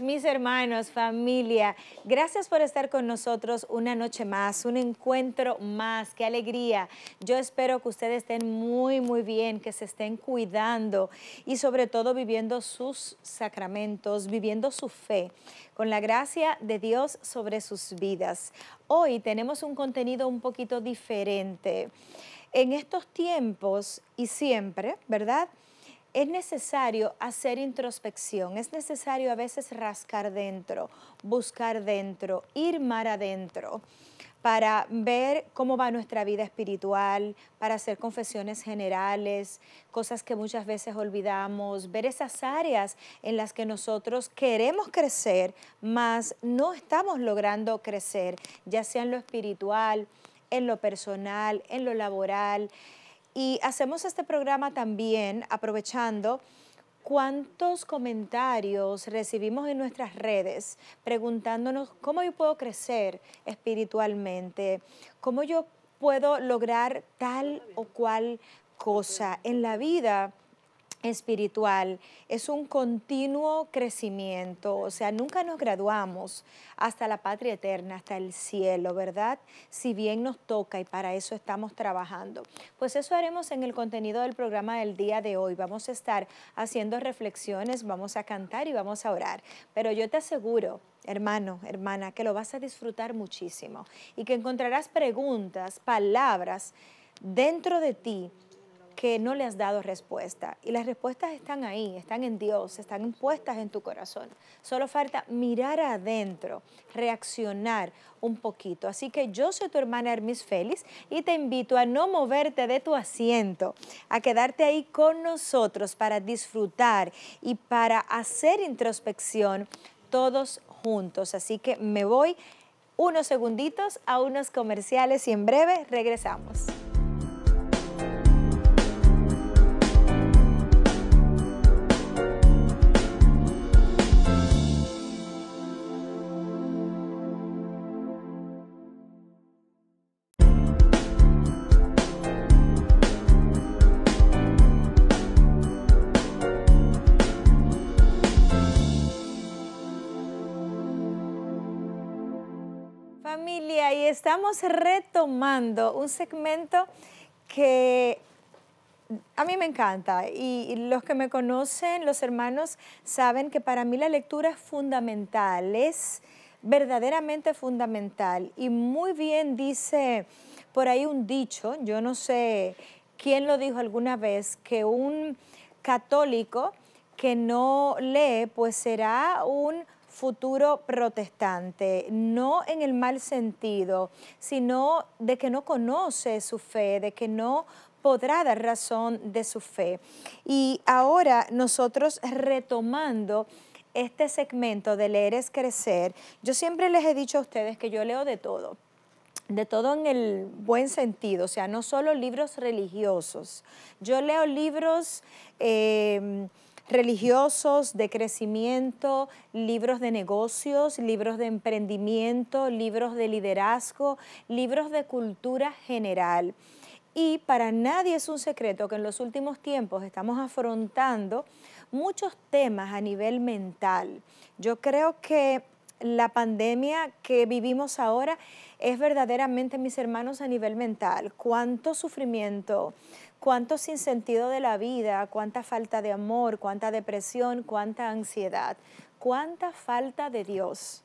mis hermanos, familia. Gracias por estar con nosotros una noche más, un encuentro más. Qué alegría. Yo espero que ustedes estén muy, muy bien, que se estén cuidando y sobre todo viviendo sus sacramentos, viviendo su fe, con la gracia de Dios sobre sus vidas. Hoy tenemos un contenido un poquito diferente. En estos tiempos y siempre, ¿verdad? es necesario hacer introspección, es necesario a veces rascar dentro, buscar dentro, ir mar adentro para ver cómo va nuestra vida espiritual, para hacer confesiones generales, cosas que muchas veces olvidamos, ver esas áreas en las que nosotros queremos crecer, mas no estamos logrando crecer, ya sea en lo espiritual, en lo personal, en lo laboral, y hacemos este programa también aprovechando cuántos comentarios recibimos en nuestras redes preguntándonos cómo yo puedo crecer espiritualmente, cómo yo puedo lograr tal o cual cosa en la vida espiritual es un continuo crecimiento, o sea, nunca nos graduamos hasta la patria eterna, hasta el cielo, ¿verdad? Si bien nos toca y para eso estamos trabajando. Pues eso haremos en el contenido del programa del día de hoy. Vamos a estar haciendo reflexiones, vamos a cantar y vamos a orar. Pero yo te aseguro, hermano, hermana, que lo vas a disfrutar muchísimo y que encontrarás preguntas, palabras dentro de ti que no le has dado respuesta. Y las respuestas están ahí, están en Dios, están impuestas en tu corazón. Solo falta mirar adentro, reaccionar un poquito. Así que yo soy tu hermana Hermis Félix y te invito a no moverte de tu asiento, a quedarte ahí con nosotros para disfrutar y para hacer introspección todos juntos. Así que me voy unos segunditos a unos comerciales y en breve regresamos. estamos retomando un segmento que a mí me encanta y los que me conocen, los hermanos, saben que para mí la lectura es fundamental, es verdaderamente fundamental. Y muy bien dice por ahí un dicho, yo no sé quién lo dijo alguna vez, que un católico que no lee pues será un futuro protestante, no en el mal sentido, sino de que no conoce su fe, de que no podrá dar razón de su fe. Y ahora nosotros retomando este segmento de leer es crecer, yo siempre les he dicho a ustedes que yo leo de todo de todo en el buen sentido, o sea, no solo libros religiosos. Yo leo libros eh, religiosos, de crecimiento, libros de negocios, libros de emprendimiento, libros de liderazgo, libros de cultura general. Y para nadie es un secreto que en los últimos tiempos estamos afrontando muchos temas a nivel mental. Yo creo que la pandemia que vivimos ahora es verdaderamente, mis hermanos, a nivel mental. Cuánto sufrimiento, cuánto sinsentido de la vida, cuánta falta de amor, cuánta depresión, cuánta ansiedad, cuánta falta de Dios.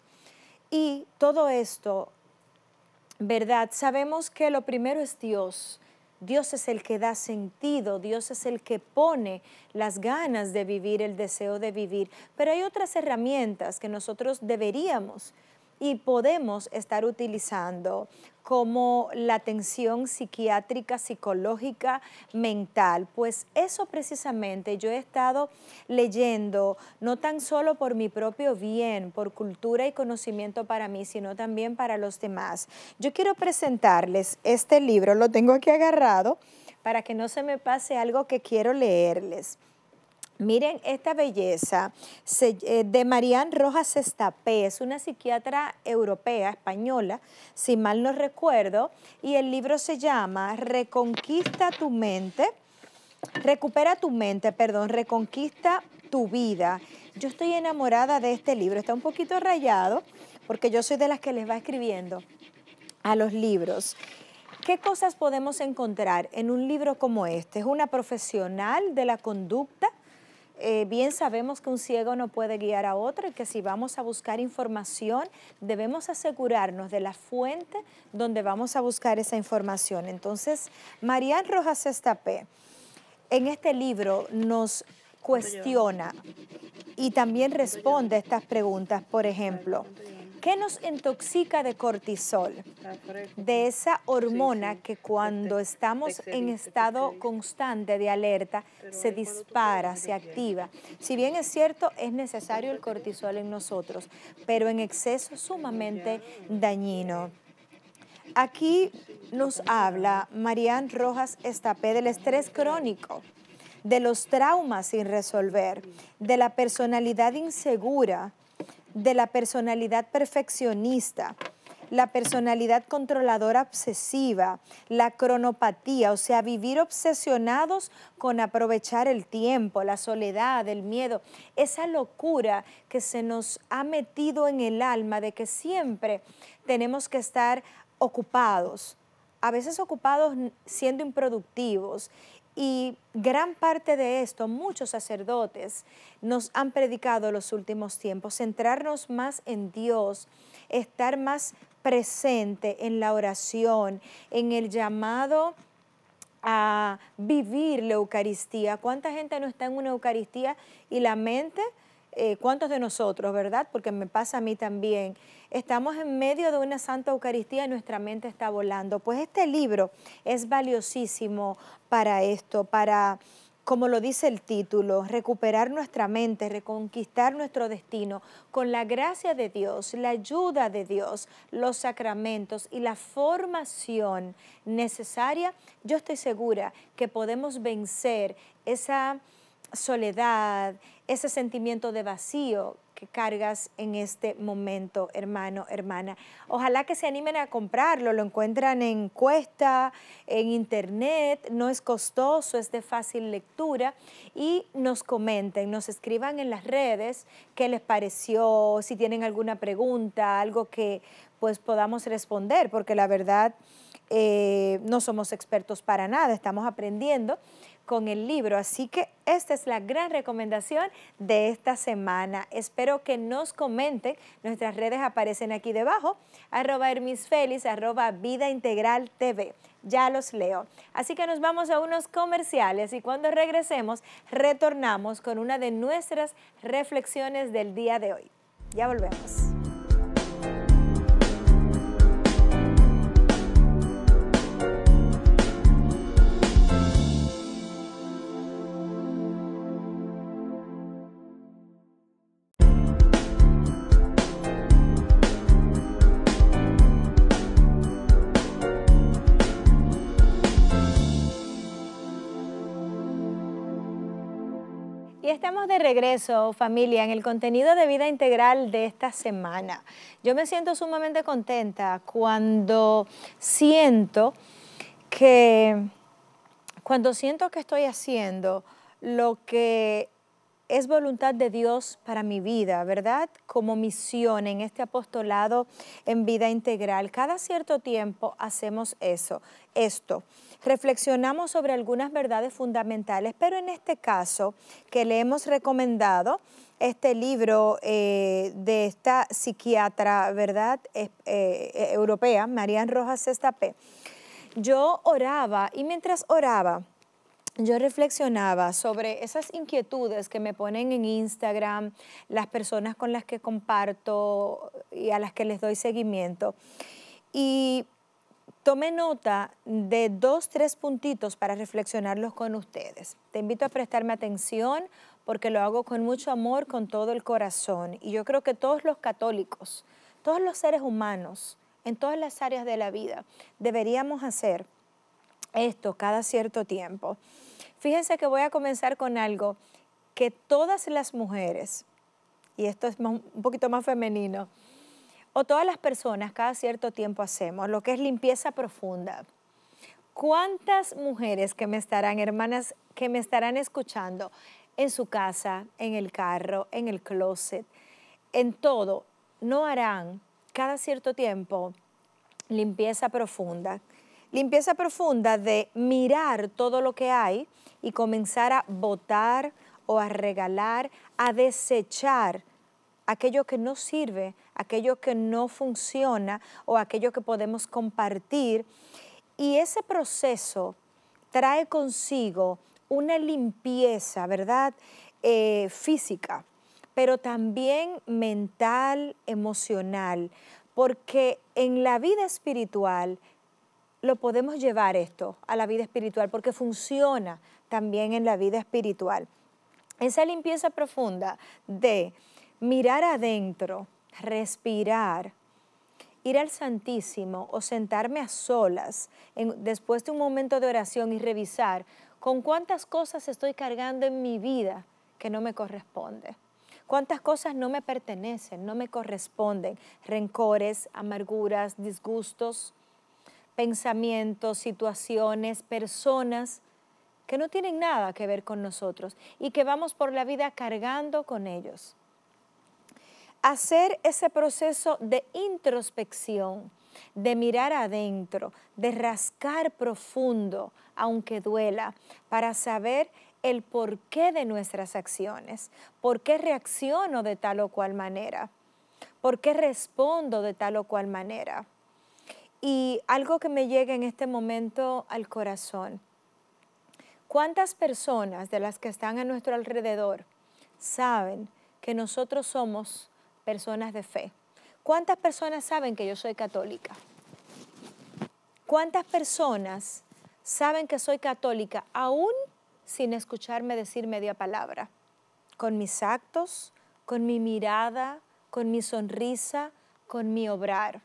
Y todo esto, ¿verdad? Sabemos que lo primero es Dios. Dios es el que da sentido, Dios es el que pone las ganas de vivir, el deseo de vivir. Pero hay otras herramientas que nosotros deberíamos y podemos estar utilizando como la atención psiquiátrica, psicológica, mental. Pues eso precisamente yo he estado leyendo, no tan solo por mi propio bien, por cultura y conocimiento para mí, sino también para los demás. Yo quiero presentarles este libro, lo tengo aquí agarrado para que no se me pase algo que quiero leerles. Miren esta belleza eh, de Marianne Rojas Estapé, es una psiquiatra europea, española, si mal no recuerdo, y el libro se llama Reconquista tu mente, recupera tu mente, perdón, reconquista tu vida. Yo estoy enamorada de este libro, está un poquito rayado, porque yo soy de las que les va escribiendo a los libros. ¿Qué cosas podemos encontrar en un libro como este? Es una profesional de la conducta eh, bien sabemos que un ciego no puede guiar a otro y que si vamos a buscar información debemos asegurarnos de la fuente donde vamos a buscar esa información. Entonces, Marian Rojas Estapé, en este libro nos cuestiona y también responde a estas preguntas, por ejemplo. ¿Qué nos intoxica de cortisol? De esa hormona que cuando estamos en estado constante de alerta se dispara, se activa. Si bien es cierto, es necesario el cortisol en nosotros, pero en exceso sumamente dañino. Aquí nos habla Marian Rojas Estapé del estrés crónico, de los traumas sin resolver, de la personalidad insegura, de la personalidad perfeccionista, la personalidad controladora obsesiva, la cronopatía, o sea, vivir obsesionados con aprovechar el tiempo, la soledad, el miedo, esa locura que se nos ha metido en el alma de que siempre tenemos que estar ocupados, a veces ocupados siendo improductivos y gran parte de esto, muchos sacerdotes nos han predicado los últimos tiempos, centrarnos más en Dios, estar más presente en la oración, en el llamado a vivir la Eucaristía. ¿Cuánta gente no está en una Eucaristía y la mente eh, ¿cuántos de nosotros, verdad? Porque me pasa a mí también, estamos en medio de una Santa Eucaristía y nuestra mente está volando. Pues este libro es valiosísimo para esto, para como lo dice el título, recuperar nuestra mente, reconquistar nuestro destino con la gracia de Dios, la ayuda de Dios, los sacramentos y la formación necesaria, yo estoy segura que podemos vencer esa soledad, ese sentimiento de vacío que cargas en este momento, hermano, hermana. Ojalá que se animen a comprarlo, lo encuentran en Cuesta, en Internet, no es costoso, es de fácil lectura y nos comenten, nos escriban en las redes qué les pareció, si tienen alguna pregunta, algo que pues podamos responder, porque la verdad eh, no somos expertos para nada, estamos aprendiendo con el libro. Así que esta es la gran recomendación de esta semana. Espero que nos comenten. Nuestras redes aparecen aquí debajo. Arroba @vidaintegraltv. arroba Vida Integral TV. Ya los leo. Así que nos vamos a unos comerciales y cuando regresemos retornamos con una de nuestras reflexiones del día de hoy. Ya volvemos. estamos de regreso, familia, en el contenido de vida integral de esta semana. Yo me siento sumamente contenta cuando siento que, cuando siento que estoy haciendo lo que es voluntad de Dios para mi vida, ¿verdad? Como misión en este apostolado en vida integral. Cada cierto tiempo hacemos eso, esto reflexionamos sobre algunas verdades fundamentales, pero en este caso que le hemos recomendado este libro eh, de esta psiquiatra, ¿verdad?, eh, eh, europea, Marian Rojas Estapé, yo oraba y mientras oraba, yo reflexionaba sobre esas inquietudes que me ponen en Instagram, las personas con las que comparto y a las que les doy seguimiento. Y Tome nota de dos, tres puntitos para reflexionarlos con ustedes. Te invito a prestarme atención porque lo hago con mucho amor, con todo el corazón. Y yo creo que todos los católicos, todos los seres humanos, en todas las áreas de la vida, deberíamos hacer esto cada cierto tiempo. Fíjense que voy a comenzar con algo que todas las mujeres, y esto es un poquito más femenino, o todas las personas cada cierto tiempo hacemos, lo que es limpieza profunda. ¿Cuántas mujeres que me estarán, hermanas, que me estarán escuchando en su casa, en el carro, en el closet, en todo, no harán cada cierto tiempo limpieza profunda? Limpieza profunda de mirar todo lo que hay y comenzar a botar o a regalar, a desechar aquello que no sirve, aquello que no funciona o aquello que podemos compartir. Y ese proceso trae consigo una limpieza, ¿verdad? Eh, física, pero también mental, emocional, porque en la vida espiritual lo podemos llevar esto a la vida espiritual, porque funciona también en la vida espiritual. Esa limpieza profunda de mirar adentro, respirar, ir al Santísimo o sentarme a solas después de un momento de oración y revisar con cuántas cosas estoy cargando en mi vida que no me corresponde. Cuántas cosas no me pertenecen, no me corresponden. Rencores, amarguras, disgustos, pensamientos, situaciones, personas que no tienen nada que ver con nosotros y que vamos por la vida cargando con ellos hacer ese proceso de introspección, de mirar adentro, de rascar profundo, aunque duela, para saber el porqué de nuestras acciones, por qué reacciono de tal o cual manera, por qué respondo de tal o cual manera. Y algo que me llega en este momento al corazón, ¿cuántas personas de las que están a nuestro alrededor saben que nosotros somos personas de fe. ¿Cuántas personas saben que yo soy católica? ¿Cuántas personas saben que soy católica aún sin escucharme decir media palabra? Con mis actos, con mi mirada, con mi sonrisa, con mi obrar.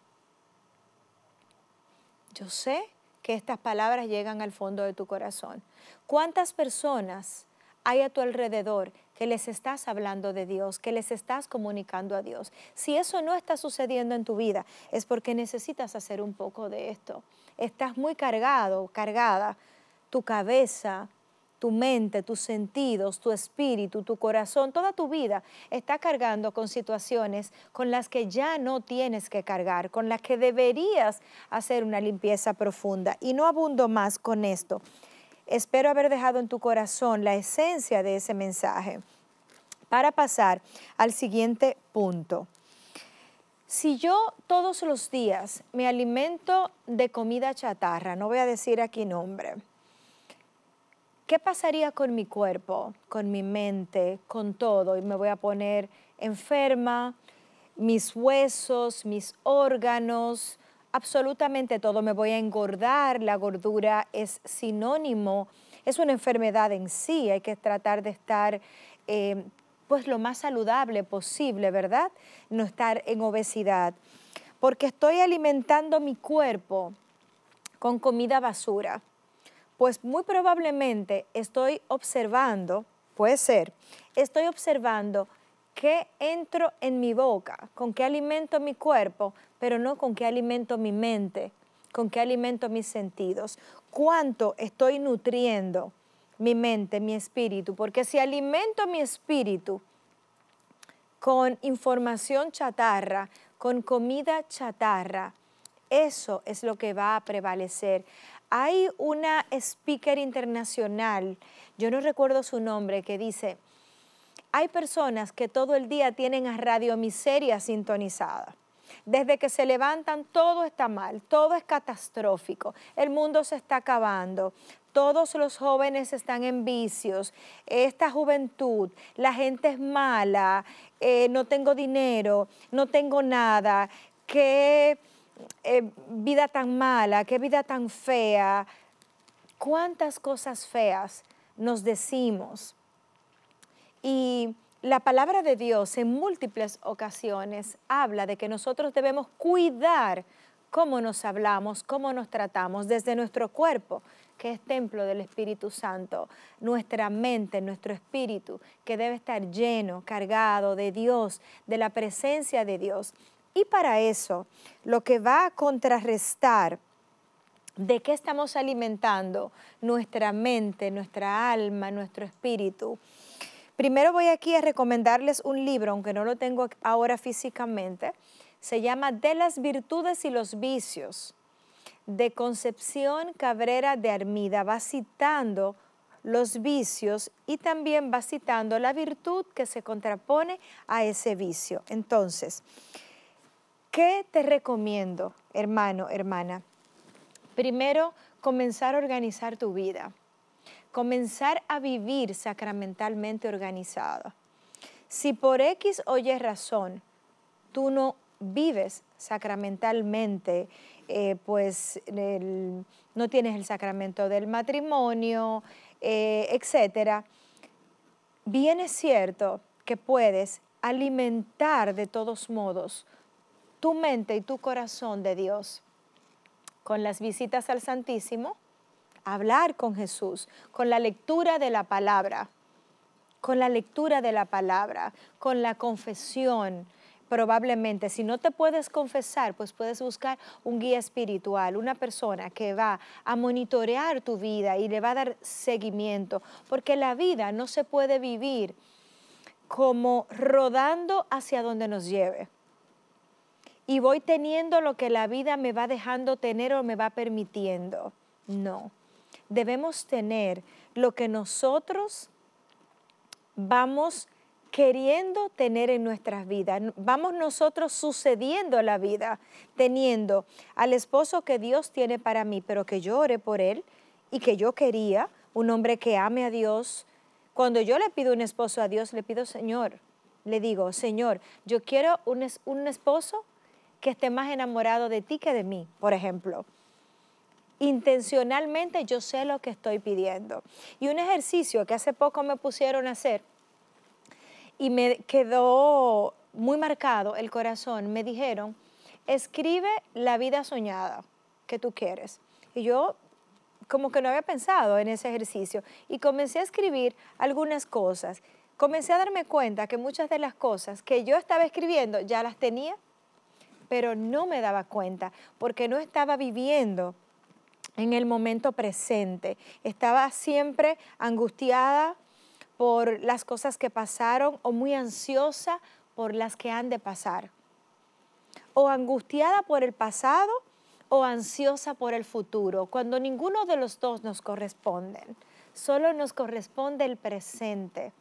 Yo sé que estas palabras llegan al fondo de tu corazón. ¿Cuántas personas hay a tu alrededor que les estás hablando de Dios, que les estás comunicando a Dios. Si eso no está sucediendo en tu vida, es porque necesitas hacer un poco de esto. Estás muy cargado, cargada. Tu cabeza, tu mente, tus sentidos, tu espíritu, tu corazón, toda tu vida está cargando con situaciones con las que ya no tienes que cargar, con las que deberías hacer una limpieza profunda. Y no abundo más con esto. Espero haber dejado en tu corazón la esencia de ese mensaje. Para pasar al siguiente punto. Si yo todos los días me alimento de comida chatarra, no voy a decir aquí nombre, ¿qué pasaría con mi cuerpo, con mi mente, con todo? Y me voy a poner enferma, mis huesos, mis órganos, absolutamente todo, me voy a engordar, la gordura es sinónimo, es una enfermedad en sí, hay que tratar de estar em, pues lo más saludable posible, ¿verdad? No estar en obesidad, porque estoy alimentando mi cuerpo con comida basura, pues muy probablemente estoy observando, puede ser, estoy observando qué entro en mi boca, con qué alimento mi cuerpo, pero no con qué alimento mi mente, con qué alimento mis sentidos, cuánto estoy nutriendo mi mente, mi espíritu, porque si alimento mi espíritu con información chatarra, con comida chatarra, eso es lo que va a prevalecer. Hay una speaker internacional, yo no recuerdo su nombre, que dice, hay personas que todo el día tienen a Radio Miseria sintonizada. Desde que se levantan todo está mal, todo es catastrófico, el mundo se está acabando, todos los jóvenes están en vicios, esta juventud, la gente es mala, eh, no tengo dinero, no tengo nada, qué eh, vida tan mala, qué vida tan fea, cuántas cosas feas nos decimos y la palabra de Dios en múltiples ocasiones habla de que nosotros debemos cuidar cómo nos hablamos, cómo nos tratamos desde nuestro cuerpo, que es templo del Espíritu Santo, nuestra mente, nuestro espíritu, que debe estar lleno, cargado de Dios, de la presencia de Dios. Y para eso, lo que va a contrarrestar de qué estamos alimentando nuestra mente, nuestra alma, nuestro espíritu, Primero voy aquí a recomendarles un libro, aunque no lo tengo ahora físicamente. Se llama De las virtudes y los vicios, de Concepción Cabrera de Armida. Va citando los vicios y también va citando la virtud que se contrapone a ese vicio. Entonces, ¿qué te recomiendo, hermano, hermana? Primero, comenzar a organizar tu vida comenzar a vivir sacramentalmente organizado. Si por X o Y razón tú no vives sacramentalmente, eh, pues no tienes el sacramento del matrimonio, eh, etcétera, etc. Bien es cierto que puedes alimentar de todos modos tu mente y tu corazón de Dios con las visitas al Santísimo, hablar con Jesús, con la lectura de la palabra, con la lectura de la palabra, con la confesión. Probablemente, si no te puedes confesar, pues puedes buscar un guía espiritual, una persona que va a monitorear tu vida y le va a dar seguimiento, porque la vida no se puede vivir como rodando hacia donde nos lleve y voy teniendo lo que la vida me va dejando tener o me va permitiendo. No, debemos tener lo que nosotros vamos queriendo tener en nuestras vidas. Vamos nosotros sucediendo la vida, teniendo al esposo que Dios tiene para mí, pero que yo oré por él y que yo quería, un hombre que ame a Dios. Cuando yo le pido un esposo a Dios, le pido, Señor, le digo, Señor, yo quiero un, un esposo que esté más enamorado de ti que de mí, por ejemplo intencionalmente yo sé lo que estoy pidiendo. Y un ejercicio que hace poco me pusieron a hacer y me quedó muy marcado el corazón, me dijeron, escribe la vida soñada que tú quieres. Y yo como que no había pensado en ese ejercicio y comencé a escribir algunas cosas. Comencé a darme cuenta que muchas de las cosas que yo estaba escribiendo ya las tenía, pero no me daba cuenta porque no estaba viviendo en el momento presente. Estaba siempre angustiada por las cosas que pasaron o muy ansiosa por las que han de pasar. O angustiada por el pasado o ansiosa por el futuro, cuando ninguno de los dos nos corresponden. Solo nos corresponde el presente.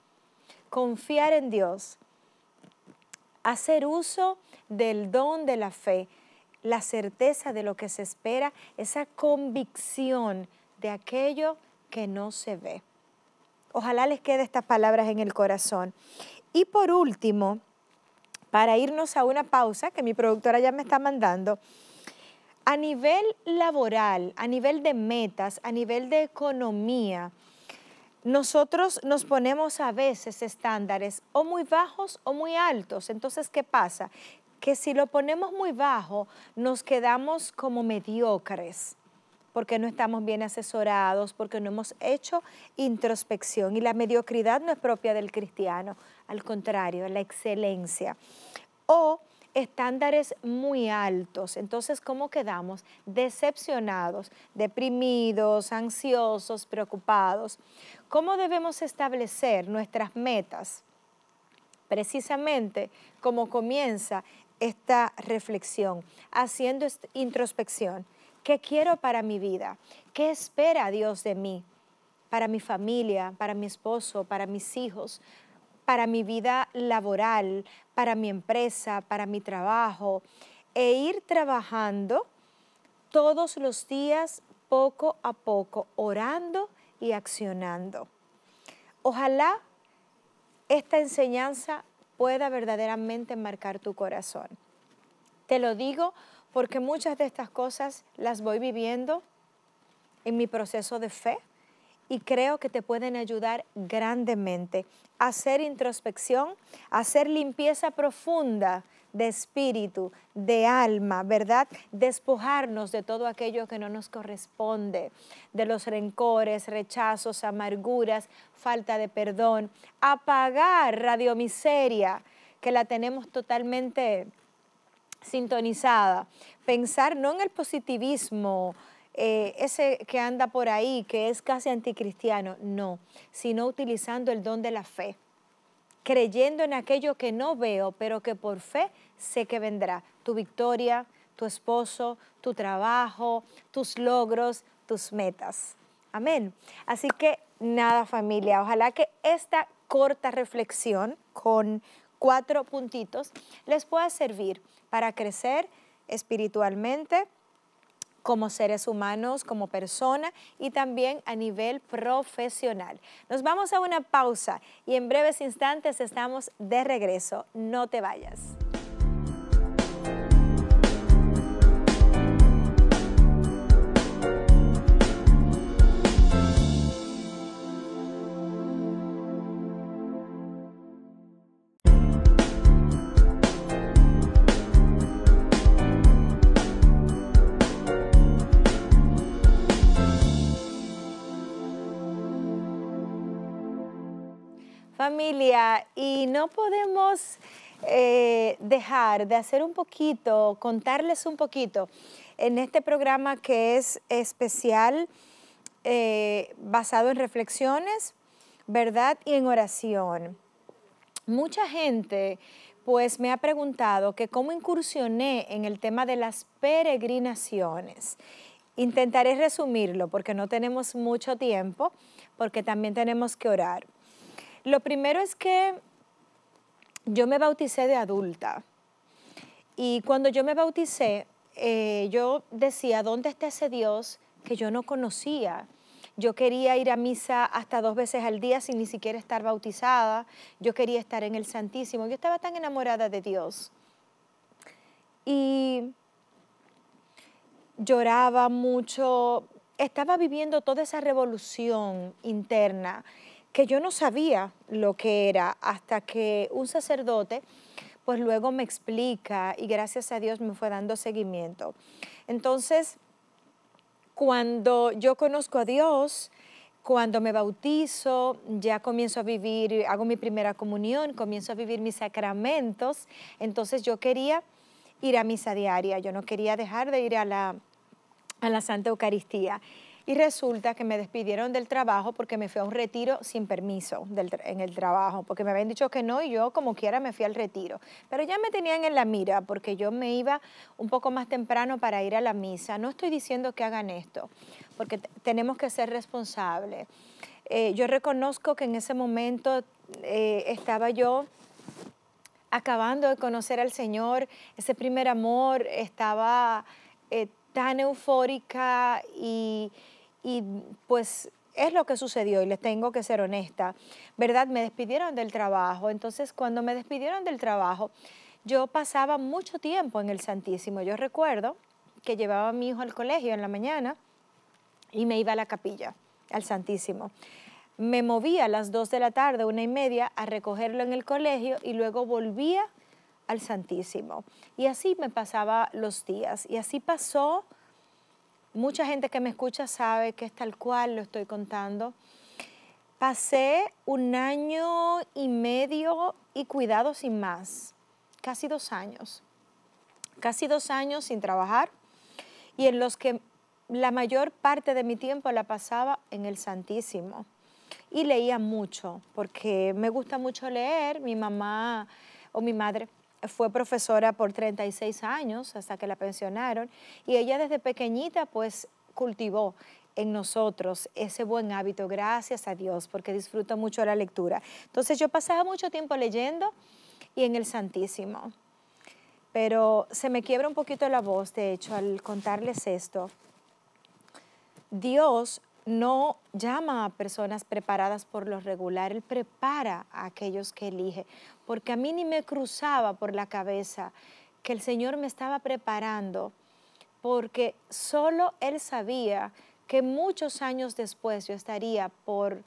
Confiar en Dios. Hacer uso del don de la fe la certeza de lo que se espera, esa convicción de aquello que no se ve. Ojalá les quede estas palabras en el corazón. Y por último, para irnos a una pausa que mi productora ya me está mandando, a nivel laboral, a nivel de metas, a nivel de economía, nosotros nos ponemos a veces estándares o muy bajos o muy altos. Entonces, ¿qué pasa? que si lo ponemos muy bajo, nos quedamos como mediocres porque no estamos bien asesorados, porque no hemos hecho introspección. Y la mediocridad no es propia del cristiano, al contrario, la excelencia. O estándares muy altos. Entonces, ¿cómo quedamos? Decepcionados, deprimidos, ansiosos, preocupados. ¿Cómo debemos establecer nuestras metas? Precisamente como comienza esta reflexión, haciendo introspección. ¿Qué quiero para mi vida? ¿Qué espera Dios de mí? Para mi familia, para mi esposo, para mis hijos, para mi vida laboral, para mi empresa, para mi trabajo. E ir trabajando todos los días, poco a poco, orando y accionando. Ojalá esta enseñanza pueda verdaderamente marcar tu corazón. Te lo digo porque muchas de estas cosas las voy viviendo en mi proceso de fe y creo que te pueden ayudar grandemente a hacer introspección, a hacer limpieza profunda de espíritu, de alma, ¿verdad? Despojarnos de todo aquello que no nos corresponde, de los rencores, rechazos, amarguras, falta de perdón. Apagar radiomiseria, que la tenemos totalmente sintonizada. Pensar no en el positivismo, eh, ese que anda por ahí, que es casi anticristiano, no, sino utilizando el don de la fe creyendo en aquello que no veo, pero que por fe sé que vendrá. Tu victoria, tu esposo, tu trabajo, tus logros, tus metas. Amén. Así que nada familia, ojalá que esta corta reflexión con cuatro puntitos les pueda servir para crecer espiritualmente, como seres humanos, como persona y también a nivel profesional. Nos vamos a una pausa y en breves instantes estamos de regreso. No te vayas. familia y no podemos eh, dejar de hacer un poquito, contarles un poquito en este programa que es especial, eh, basado en reflexiones, verdad y en oración. Mucha gente pues me ha preguntado que cómo incursioné en el tema de las peregrinaciones. Intentaré resumirlo porque no tenemos mucho tiempo, porque también tenemos que orar. Lo primero es que yo me bauticé de adulta. Y cuando yo me bauticé, eh, yo decía, ¿dónde está ese Dios que yo no conocía? Yo quería ir a misa hasta dos veces al día sin ni siquiera estar bautizada. Yo quería estar en el Santísimo. Yo estaba tan enamorada de Dios. Y lloraba mucho. Estaba viviendo toda esa revolución interna que yo no sabía lo que era hasta que un sacerdote pues luego me explica y gracias a Dios me fue dando seguimiento. Entonces, cuando yo conozco a Dios, cuando me bautizo, ya comienzo a vivir, hago mi primera comunión, comienzo a vivir mis sacramentos, entonces yo quería ir a misa diaria, yo no quería dejar de ir a la, a la Santa Eucaristía y resulta que me despidieron del trabajo porque me fui a un retiro sin permiso en el trabajo, porque me habían dicho que no y yo como quiera me fui al retiro. Pero ya me tenían en la mira porque yo me iba un poco más temprano para ir a la misa. No estoy diciendo que hagan esto, porque tenemos que ser responsables. Eh, yo reconozco que en ese momento eh, estaba yo acabando de conocer al Señor, ese primer amor, estaba eh, tan eufórica y, y pues es lo que sucedió y les tengo que ser honesta, ¿verdad? Me despidieron del trabajo, entonces cuando me despidieron del trabajo, yo pasaba mucho tiempo en el Santísimo. Yo recuerdo que llevaba a mi hijo al colegio en la mañana y me iba a la capilla, al Santísimo. Me movía a las dos de la tarde, una y media, a recogerlo en el colegio y luego volvía al Santísimo. Y así me pasaba los días. Y así pasó mucha gente que me escucha sabe que es tal cual, lo estoy contando. Pasé un año y medio y cuidado sin más, casi dos años, casi dos años sin trabajar y en los que la mayor parte de mi tiempo la pasaba en el Santísimo y leía mucho porque me gusta mucho leer, mi mamá o mi madre fue profesora por 36 años hasta que la pensionaron y ella desde pequeñita pues cultivó en nosotros ese buen hábito, gracias a Dios, porque disfruto mucho la lectura. Entonces yo pasaba mucho tiempo leyendo y en el Santísimo, pero se me quiebra un poquito la voz, de hecho, al contarles esto. Dios no llama a personas preparadas por lo regular, Él prepara a aquellos que elige, porque a mí ni me cruzaba por la cabeza que el Señor me estaba preparando, porque solo Él sabía que muchos años después yo estaría por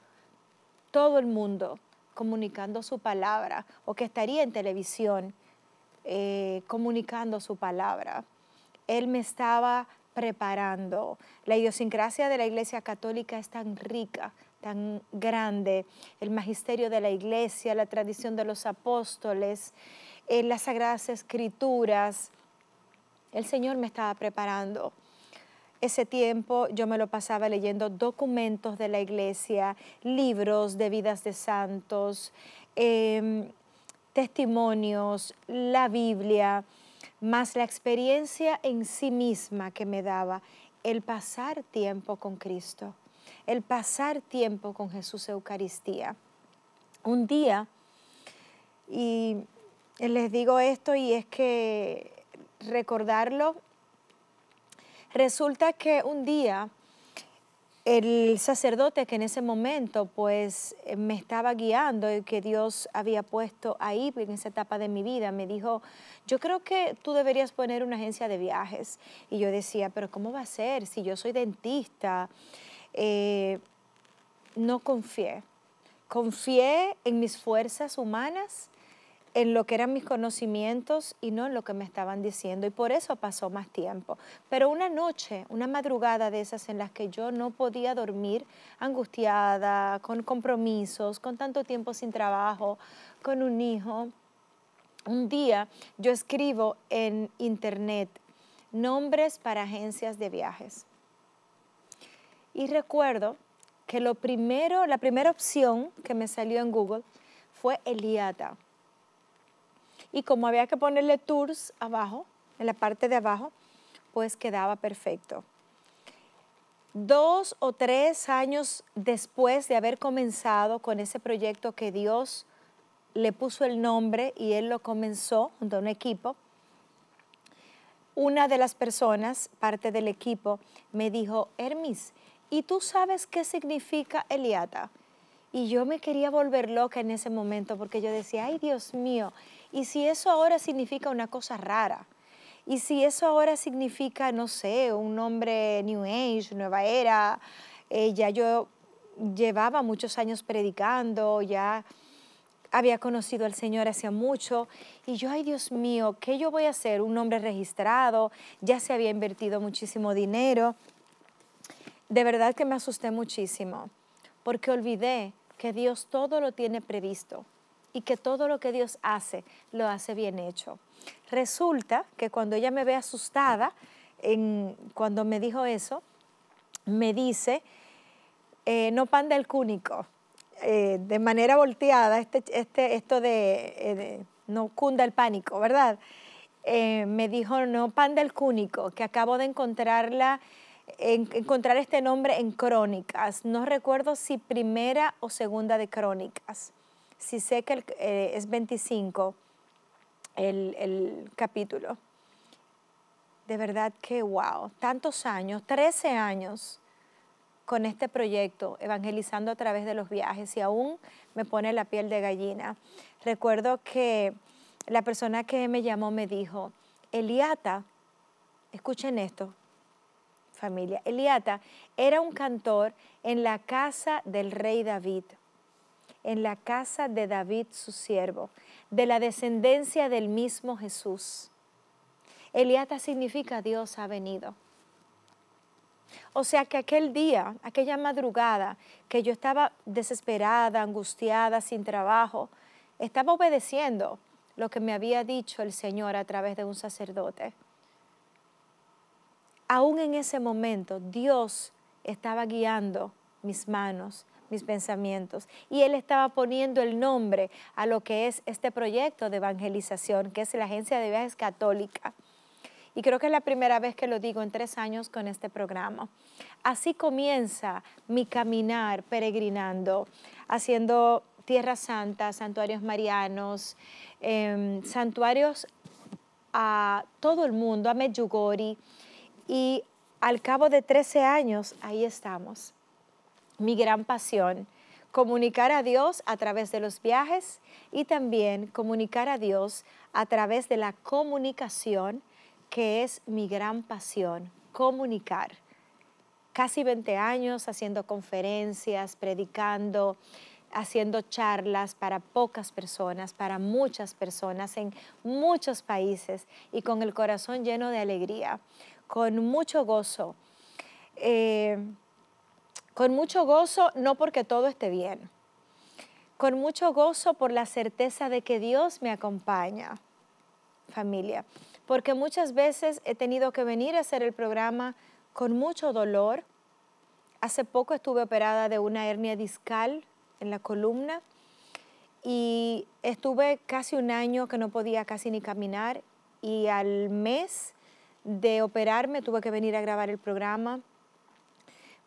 todo el mundo comunicando su palabra o que estaría en televisión eh, comunicando su palabra. Él me estaba preparando. La idiosincrasia de la Iglesia Católica es tan rica, tan grande, el magisterio de la Iglesia, la tradición de los apóstoles, eh, las sagradas escrituras. El Señor me estaba preparando. Ese tiempo yo me lo pasaba leyendo documentos de la iglesia, libros de vidas de santos, em, testimonios, la Biblia más la experiencia en sí misma que me daba el pasar tiempo con Cristo, el pasar tiempo con Jesús Eucaristía. Un día, y les digo esto y es que recordarlo, resulta que un día el sacerdote que en ese momento pues me estaba guiando y que Dios había puesto ahí en esa etapa de mi vida, me dijo, yo creo que tú deberías poner una agencia de viajes. Y yo decía, pero ¿cómo va a ser si yo soy dentista? Eh, no confié. Confié en mis fuerzas humanas, en lo que eran mis conocimientos y no en lo que me estaban diciendo. Y por eso pasó más tiempo. Pero una noche, una madrugada de esas en las que yo no podía dormir, angustiada, con compromisos, con tanto tiempo sin trabajo, con un hijo, un día yo escribo en internet nombres para agencias de viajes. Y recuerdo que lo primero, la primera opción que me salió en Google fue Eliata. Y como había que ponerle tours abajo, en la parte de abajo, pues quedaba perfecto. Dos o tres años después de haber comenzado con ese proyecto que Dios le puso el nombre y él lo comenzó junto a un equipo. Una de las personas, parte del equipo, me dijo, Hermis, ¿y tú sabes qué significa Eliata? Y yo me quería volver loca en ese momento porque yo decía, ay Dios mío, ¿y si eso ahora significa una cosa rara? ¿Y si eso ahora significa, no sé, un nombre New Age, nueva era? Eh, ya yo llevaba muchos años predicando, ya había conocido al Señor hacía mucho y yo, ay Dios mío, ¿qué yo voy a hacer? Un hombre registrado, ya se había invertido muchísimo dinero. De verdad que me asusté muchísimo porque olvidé que Dios todo lo tiene previsto y que todo lo que Dios hace lo hace bien hecho. Resulta que cuando ella me ve asustada, en, cuando me dijo eso, me dice, eh, no pan el cúnico, eh, de manera volteada este este, esto eh, de, no cunda el pánico, ¿verdad? Eh, me dijo, no, panda el cúnico, que acabo de encontrarla, encontrar este nombre en Crónicas. No recuerdo si primera o segunda de Crónicas. Si sé que es 25 el, el capítulo. De verdad que wow, tantos años, 13 años con este proyecto, evangelizando a través de los viajes y aún me pone la piel de gallina. Recuerdo que la persona que me llamó me dijo, Eliata, escuchen esto, familia, Eliata era un cantor en la casa del rey David, en la casa de David su siervo, de la descendencia del mismo Jesús. Eliata significa Dios ha venido. O sea que aquel día, aquella madrugada que yo estaba desesperada, angustiada, sin trabajo, estaba obedeciendo lo que me había dicho el Señor a través de un sacerdote. Aún en ese momento Dios estaba guiando mis manos, mis pensamientos. Y él estaba poniendo el nombre a lo que es este proyecto de evangelización, que es la Agencia de Viajes Católica y creo que es la primera vez que lo digo en tres años con este programa. Así comienza mi caminar peregrinando, haciendo Tierra Santa, santuarios marianos, em, santuarios a todo el mundo, a Medjugorje, y al cabo de 13 años ahí estamos. Mi gran pasión, comunicar a Dios a través de los viajes y también comunicar a Dios a través de la comunicación que es mi gran pasión, comunicar. Casi 20 años haciendo conferencias, predicando, haciendo charlas para pocas personas, para muchas personas en muchos países y con el corazón lleno de alegría, con mucho gozo. Eh, con mucho gozo, no porque todo esté bien, con mucho gozo por la certeza de que Dios me acompaña, familia porque muchas veces he tenido que venir a hacer el programa con mucho dolor. Hace poco estuve operada de una hernia discal en la columna y estuve casi un año que no podía casi ni caminar y al mes de operarme tuve que venir a grabar el programa.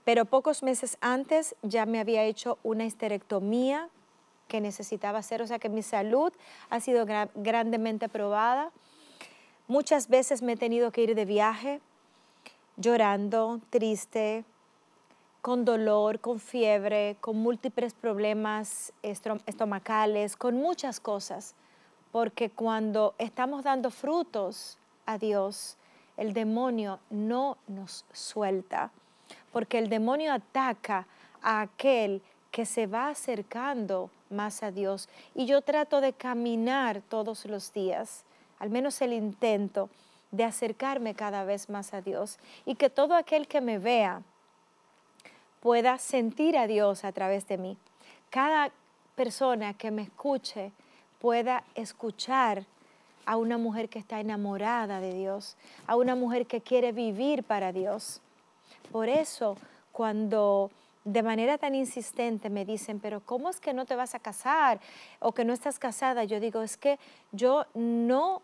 Pero pocos meses antes ya me había hecho una histerectomía que necesitaba hacer, o sea que mi salud ha sido grandemente probada. Muchas veces me he tenido que ir de viaje llorando, triste, con dolor, con fiebre, con múltiples problemas estomacales, con muchas cosas, porque cuando estamos dando frutos a Dios, el demonio no nos suelta, porque el demonio ataca a aquel que se va acercando más a Dios. Y yo trato de caminar todos los días al menos el intento de acercarme cada vez más a Dios y que todo aquel que me vea pueda sentir a Dios a través de mí. Cada persona que me escuche pueda escuchar a una mujer que está enamorada de Dios, a una mujer que quiere vivir para Dios. Por eso, cuando de manera tan insistente me dicen, pero ¿cómo es que no te vas a casar o que no estás casada? Yo digo, es que yo no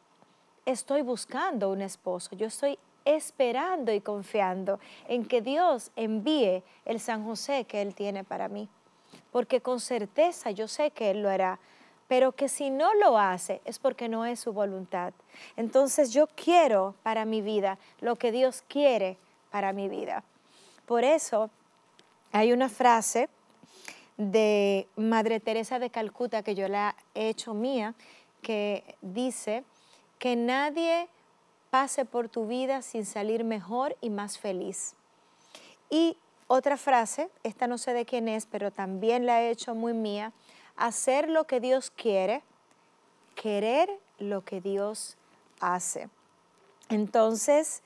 estoy buscando un esposo, yo estoy esperando y confiando en que Dios envíe el San José que Él tiene para mí. Porque con certeza yo sé que Él lo hará, pero que si no lo hace es porque no es su voluntad. Entonces yo quiero para mi vida lo que Dios quiere para mi vida. Por eso hay una frase de Madre Teresa de Calcuta que yo la he hecho mía, que dice, que nadie pase por tu vida sin salir mejor y más feliz. Y otra frase, esta no sé de quién es, pero también la he hecho muy mía, hacer lo que Dios quiere, querer lo que Dios hace. Entonces,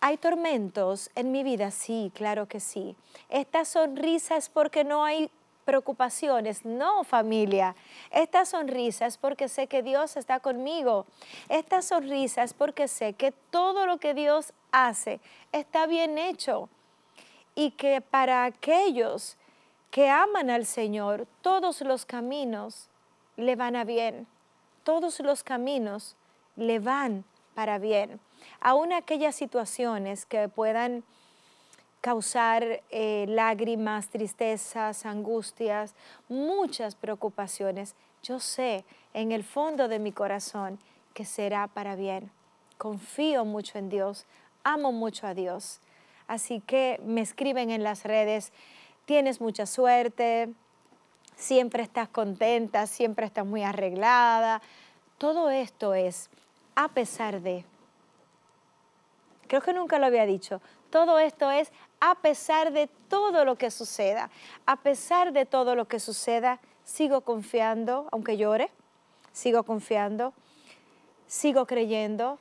¿hay tormentos en mi vida? Sí, claro que sí. Esta sonrisa es porque no hay preocupaciones. No, familia. Esta sonrisa es porque sé que Dios está conmigo. Esta sonrisa es porque sé que todo lo que Dios hace está bien hecho. Y que para aquellos que aman al Señor, todos los caminos le van a bien. Todos los caminos le van para bien. Aún aquellas situaciones que puedan causar eh, lágrimas, tristezas, angustias, muchas preocupaciones, yo sé en el fondo de mi corazón que será para bien. Confío mucho en Dios, amo mucho a Dios. Así que me escriben en las redes, tienes mucha suerte, siempre estás contenta, siempre estás muy arreglada. Todo esto es a pesar de. Creo que nunca lo había dicho. Todo esto es a pesar de todo lo que suceda, a pesar de todo lo que suceda, sigo confiando, aunque llore, sigo confiando, sigo creyendo.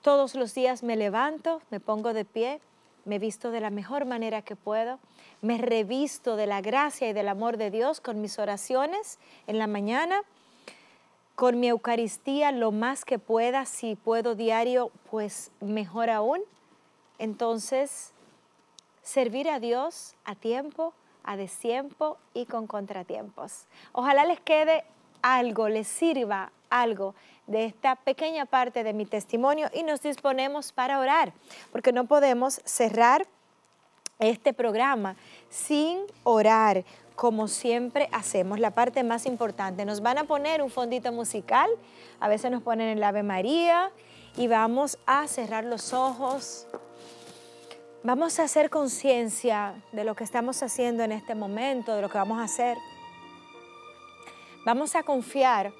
Todos los días me levanto, me pongo de pie, me visto de la mejor manera que puedo, me revisto de la gracia y del amor de Dios con mis oraciones en la mañana, con mi Eucaristía lo más que pueda, si puedo diario, pues mejor aún entonces, servir a Dios a tiempo, a destiempo y con contratiempos. Ojalá les quede algo, les sirva algo de esta pequeña parte de mi testimonio y nos disponemos para orar, porque no podemos cerrar este programa sin orar, como siempre hacemos, la parte más importante. Nos van a poner un fondito musical, a veces nos ponen el Ave María y vamos a cerrar los ojos, Vamos a hacer conciencia de lo que estamos haciendo en este momento, de lo que vamos a hacer. Vamos a confiar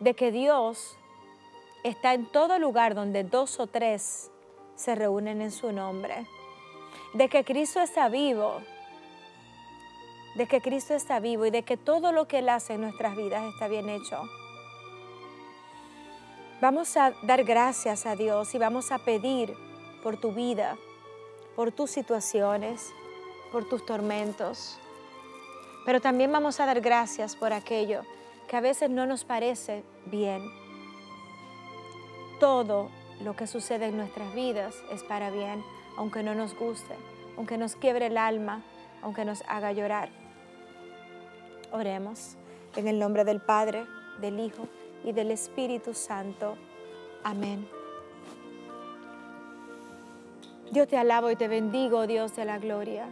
de que Dios está en todo lugar donde dos o tres se reúnen en su nombre. De que Cristo está vivo, de que Cristo está vivo y de que todo lo que Él hace en nuestras vidas está bien hecho. Vamos a dar gracias a Dios y vamos a pedir por tu vida, por tus situaciones, por tus tormentos. Pero también vamos a dar gracias por aquello que a veces no nos parece bien. Todo lo que sucede en nuestras vidas es para bien, aunque no nos guste, aunque nos quiebre el alma, aunque nos haga llorar. Oremos en el nombre del Padre, del Hijo y del Espíritu Santo. Amén. Yo te alabo y te bendigo, Dios de la gloria.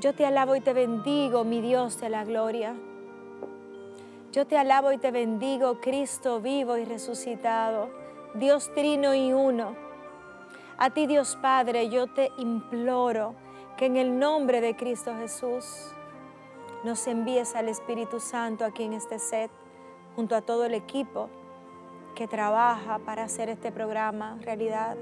Yo te alabo y te bendigo, mi Dios de la gloria. Yo te alabo y te bendigo, Cristo vivo y resucitado, Dios trino y uno. A ti, Dios Padre, yo te imploro que en el nombre de Cristo Jesús nos envíes al Espíritu Santo aquí en este set, junto a todo el equipo que trabaja para hacer este programa realidad.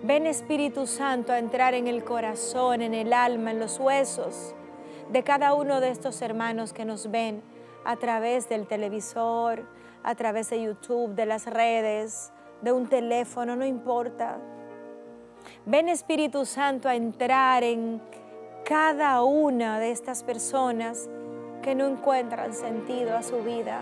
Ven Espíritu Santo a entrar en el corazón, en el alma, en los huesos de cada uno de estos hermanos que nos ven a través del televisor, a través de YouTube, de las redes, de un teléfono, no importa. Ven Espíritu Santo a entrar en cada una de estas personas que no encuentran sentido a su vida.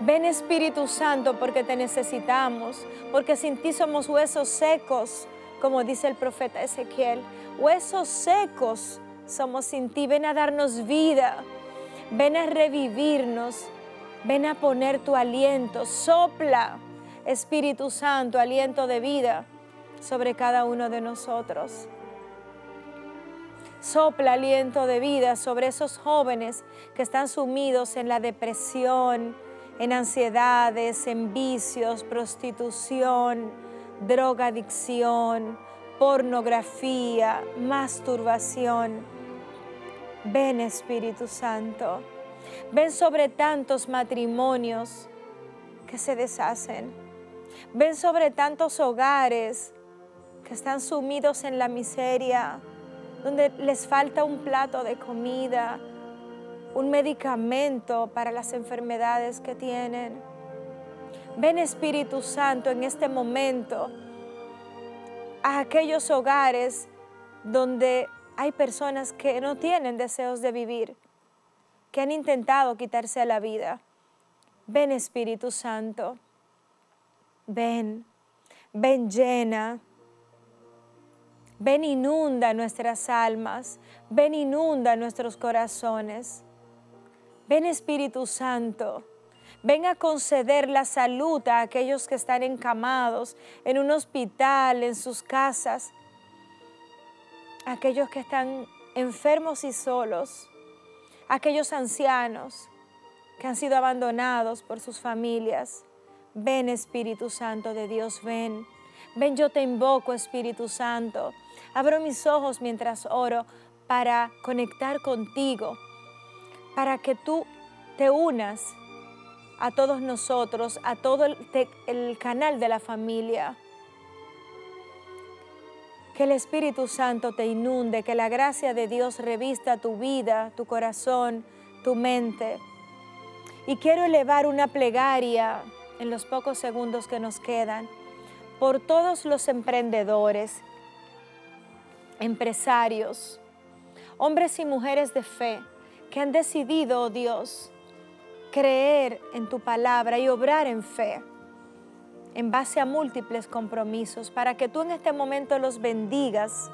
Ven Espíritu Santo porque te necesitamos, porque sin ti somos huesos secos, como dice el profeta Ezequiel. Huesos secos somos sin ti. Ven a darnos vida, ven a revivirnos, ven a poner tu aliento. Sopla, Espíritu Santo, aliento de vida sobre cada uno de nosotros. Sopla aliento de vida sobre esos jóvenes que están sumidos en la depresión, en ansiedades, en vicios, prostitución, drogadicción, pornografía, masturbación. Ven Espíritu Santo, ven sobre tantos matrimonios que se deshacen, ven sobre tantos hogares que están sumidos en la miseria, donde les falta un plato de comida, un medicamento para las enfermedades que tienen. Ven Espíritu Santo en este momento a aquellos hogares donde hay personas que no tienen deseos de vivir, que han intentado quitarse la vida. Ven Espíritu Santo, ven, ven llena, ven inunda nuestras almas, ven inunda nuestros corazones. Ven Espíritu Santo. Ven a conceder la salud a aquellos que están encamados en un hospital, en sus casas, aquellos que están enfermos y solos, aquellos ancianos que han sido abandonados por sus familias. Ven Espíritu Santo de Dios, ven. Ven, yo te invoco Espíritu Santo. Abro mis ojos mientras oro para conectar contigo para que tú te unas a todos nosotros, a todo el, canal de la familia. Que el Espíritu Santo te inunde, que la gracia de Dios revista tu vida, tu corazón, tu mente. Y quiero elevar una plegaria en los pocos segundos que nos quedan por todos los emprendedores, empresarios, hombres y mujeres de fe que han decidido, oh Dios, creer en tu palabra y obrar en fe en base a múltiples compromisos, para que tú en este momento los bendigas,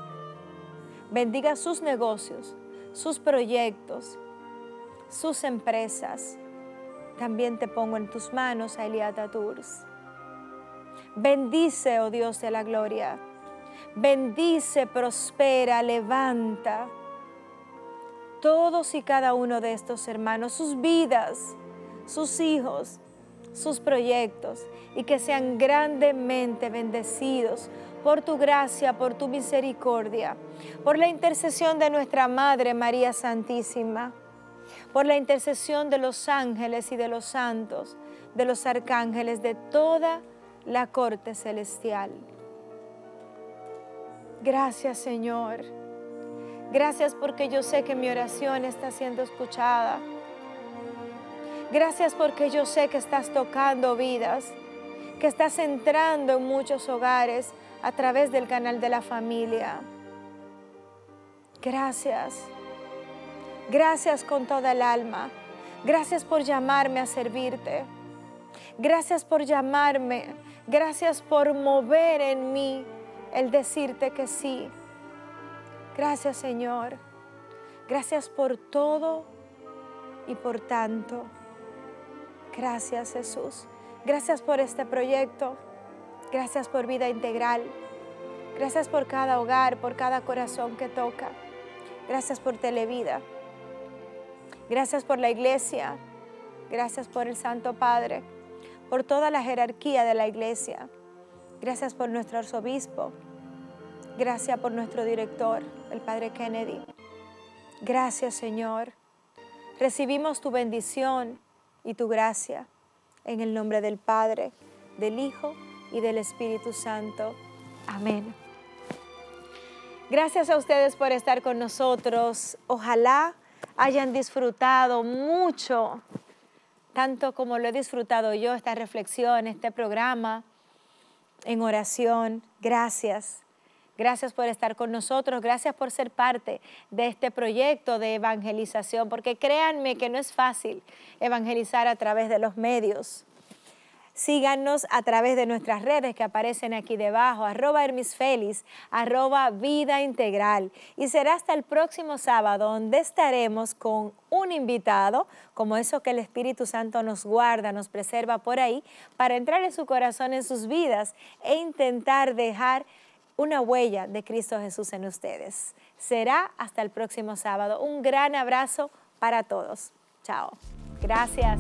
bendiga sus negocios, sus proyectos, sus empresas. También te pongo en tus manos a Eliata Tours. Bendice, oh Dios de la gloria. Bendice, prospera, levanta todos y cada uno de estos hermanos, sus vidas, sus hijos, sus proyectos y que sean grandemente bendecidos por tu gracia, por tu misericordia, por la intercesión de nuestra Madre María Santísima, por la intercesión de los ángeles y de los santos, de los arcángeles, de toda la corte celestial. Gracias Señor Gracias porque yo sé que mi oración está siendo escuchada. Gracias porque yo sé que estás tocando vidas, que estás entrando en muchos hogares a través del canal de la familia. Gracias. Gracias con toda el alma. Gracias por llamarme a servirte. Gracias por llamarme. Gracias por mover en mí el decirte que sí. Gracias Señor. Gracias por todo y por tanto. Gracias Jesús. Gracias por este proyecto. Gracias por vida integral. Gracias por cada hogar, por cada corazón que toca. Gracias por Televida. Gracias por la iglesia. Gracias por el Santo Padre. Por toda la jerarquía de la iglesia. Gracias por nuestro arzobispo. Gracias por nuestro director el Padre Kennedy. Gracias, Señor. Recibimos tu bendición y tu gracia en el nombre del Padre, del Hijo y del Espíritu Santo. Amén. Gracias a ustedes por estar con nosotros. Ojalá hayan disfrutado mucho, tanto como lo he disfrutado yo, esta reflexión, este programa en oración. Gracias. Gracias por estar con nosotros, gracias por ser parte de este proyecto de evangelización, porque créanme que no es fácil evangelizar a través de los medios. Síganos a través de nuestras redes que aparecen aquí debajo, arroba hermisfelis, arroba vida integral. Y será hasta el próximo sábado donde estaremos con un invitado, como eso que el Espíritu Santo nos guarda, nos preserva por ahí, para entrar en su corazón, en sus vidas e intentar dejar una huella de Cristo Jesús en ustedes. Será hasta el próximo sábado. Un gran abrazo para todos. Chao. Gracias.